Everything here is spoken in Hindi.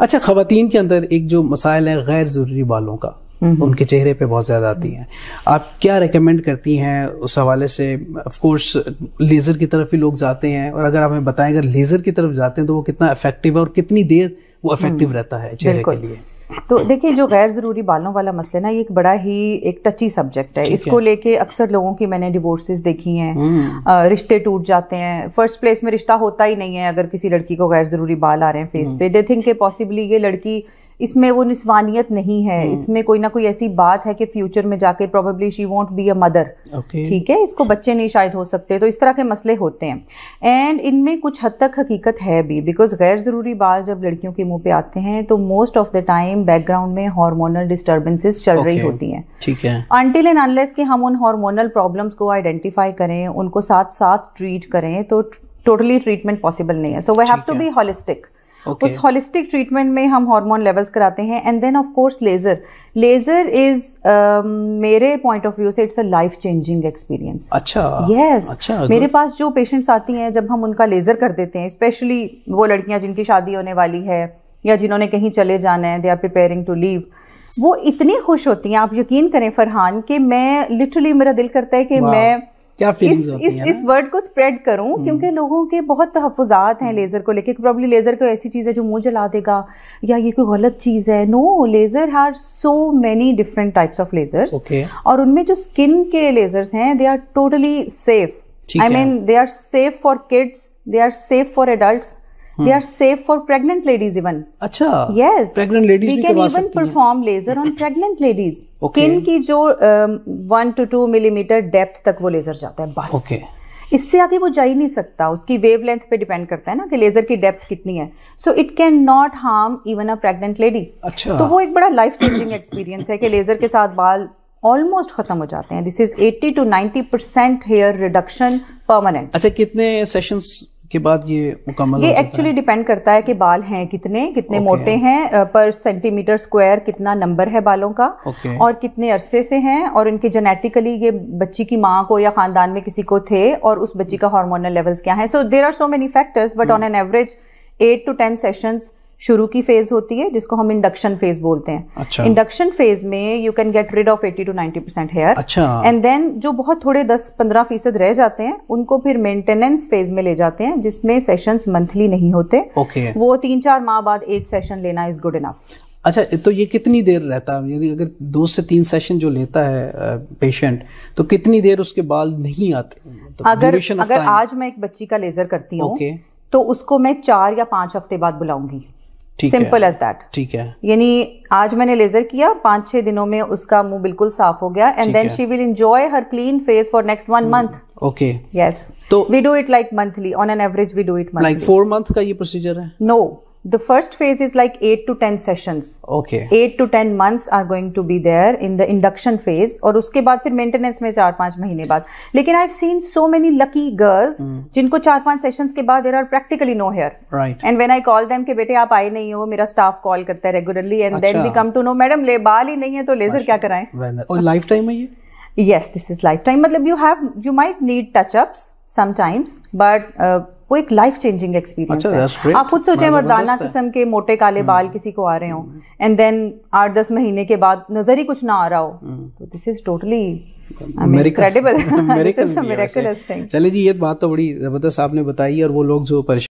अच्छा खातन के अंदर एक जो मसाइल है गैर ज़रूरी बालों का हम्म। उनके चेहरे पे बहुत ज़्यादा आती हैं आप क्या रिकमेंड करती हैं उस हवाले से अफकोर्स लेज़र की तरफ ही लोग जाते हैं और अगर आप हमें बताएं अगर लेज़र की तरफ जाते हैं तो वो कितना इफेक्टिव है और कितनी देर वो इफेक्टिव हम्म। रहता है चेहरे के लिए तो देखिए जो गैर ज़रूरी बालों वाला मसला ना ये एक बड़ा ही एक टची सब्जेक्ट है इसको लेके अक्सर लोगों की मैंने डिवोर्सेज देखी हैं हम्म। रिश्ते टूट जाते हैं फर्स्ट प्लेस में रिश्ता होता ही नहीं है अगर किसी लड़की को गैर ज़रूरी बाल आ रहे हैं फेस हम्म। पे दे थिंक के पॉसिबली ये लड़की इसमें वो निस्वानियत नहीं है हम्म। इसमें कोई ना कोई ऐसी बात है कि फ्यूचर में जाके probably she won't be a mother ठीक है इसको बच्चे नहीं शायद हो सकते तो इस तरह के मसले होते हैं एंड इनमें कुछ हद तक हकीकत है भी बिकॉज गैर ज़रूरी बाल जब लड़कियों के मुंह पे आते हैं तो most of the time background में हॉर्मोनल डिस्टर्बेंसेस चल okay. रही होती हैं ठीक है अनटिल एंड अनलेस कि हम उन हॉर्मोनल प्रॉब्लम्स को आइडेंटिफाई करें उनको साथ साथ ट्रीट करें तो टोटली ट्रीटमेंट पॉसिबल नहीं है so we have to be holistic उस हॉलिस्टिक ट्रीटमेंट में हम हार्मोन लेवल्स कराते हैं and then of course laser laser is मेरे पॉइंट ऑफ व्यू से it's a life changing experience अच्छा यस yes. अच्छा मेरे पास जो पेशेंट्स आती हैं जब हम उनका लेज़र कर देते हैं स्पेशली वो लड़कियाँ जिनकी शादी होने वाली है या जिन्होंने कहीं चले जाना है they are preparing to leave वो इतनी खुश होती हैं आप यकीन करें फरहान कि मैं लिटरली मेरा दिल करता है कि wow. मैं क्या फीलिंग्स होती इस, है इस वर्ड को स्प्रेड करूं हम्म। क्योंकि लोगों के बहुत तहफात हैं लेज़र को लेकर प्रॉब्लम लेज़र को ऐसी चीज़ है जो मुंह जला देगा या ये कोई गलत चीज़ है no laser hair so many different types of lasers और उनमें जो स्किन के लेज़र्स हैं they are totally safe I mean they are safe for kids they are safe for adult they are safe for pregnant ladies even अच्छा yes pregnant ladies we can even perform laser on pregnant ladies skin की जो one two two millimeter depth तक वो लेजर जाता है बस ओके इससे आगे वो जा ही नहीं सकता उसकी वेव लेंथ पे डिपेंड करता है ना कि लेजर की डेप्थ कितनी है so it can not harm even a pregnant lady तो वो एक बड़ा लाइफ चेंजिंग एक्सपीरियंस है कि लेजर के साथ बाल ऑलमोस्ट खत्म हो जाते हैं this is 80 to 90 percent hair reduction permanent अच्छा कितने सेशंस के बाद ये मुकम्मल ये एक्चुअली डिपेंड करता है कि बाल हैं कितने कितने okay. मोटे हैं पर सेंटीमीटर स्क्वायर कितना नंबर है बालों का okay. और कितने अरसे से हैं और इनके जेनेटिकली ये बच्ची की माँ को या खानदान में किसी को थे और उस बच्ची का हार्मोनल लेवल्स क्या है so there are so many factors but on an average eight to ten sessions शुरू की फेज होती है जिसको हम इंडक्शन फेज बोलते हैं अच्छा। इंडक्शन फेज में you can get rid of 80 to 90 percent hair and then जो बहुत थोड़े 10-15 फीसद रह जाते हैं उनको फिर मेंटेनेंस फेज में ले जाते हैं जिसमें सेशंस मंथली नहीं होते okay. वो तीन चार माह बाद एक सेशन लेना इज गुड इनफ अच्छा तो ये कितनी देर रहता है यानी अगर दो से तीन सेशन जो लेता है पेशेंट तो कितनी देर उसके बाल नहीं आते तो अगर अगर आज मैं एक बच्ची का लेजर करती हूँ okay. तो उसको मैं चार या पांच हफ्ते बाद बुलाऊंगी सिंपल एज दैट ठीक है यानी आज मैंने लेजर किया पांच छह दिनों में उसका मुंह बिल्कुल साफ हो गया and then she will enjoy her clean face for next one month okay yes तो we do it like monthly on an average we do it like four month का ये प्रोसीजर है no no. the first phase is like 8 to 10 sessions okay 8 to 10 months are going to be there in the induction phase और उसके बाद फिर मेंटेनेंस में चार पांच महीने बाद लेकिन I have seen so many lucky girls जिनको चार पांच सेशंस के बाद there are practically no hair right and when I call them के बेटे आप आए नहीं हो मेरा स्टाफ कॉल करता है regularly and then we come to know madam ले बाल ही नहीं है तो लेजर क्या अच्छा। कराएं और लाइफ टाइम है ये yes this is life time मतलब you have you might need touch ups sometimes but वो एक लाइफ चेंजिंग एक्सपीरियंस है आप खुद सोचें मरदाना किस्म के मोटे काले हम्म। बाल किसी को आ रहे हो एंड देन आठ दस महीने के बाद नजर ही कुछ ना आ रहा हो हम्म। तो दिस इज टोटली चले जी ये बात तो बड़ी ज़बरदस्त आपने बताई और वो लोग जो परेशान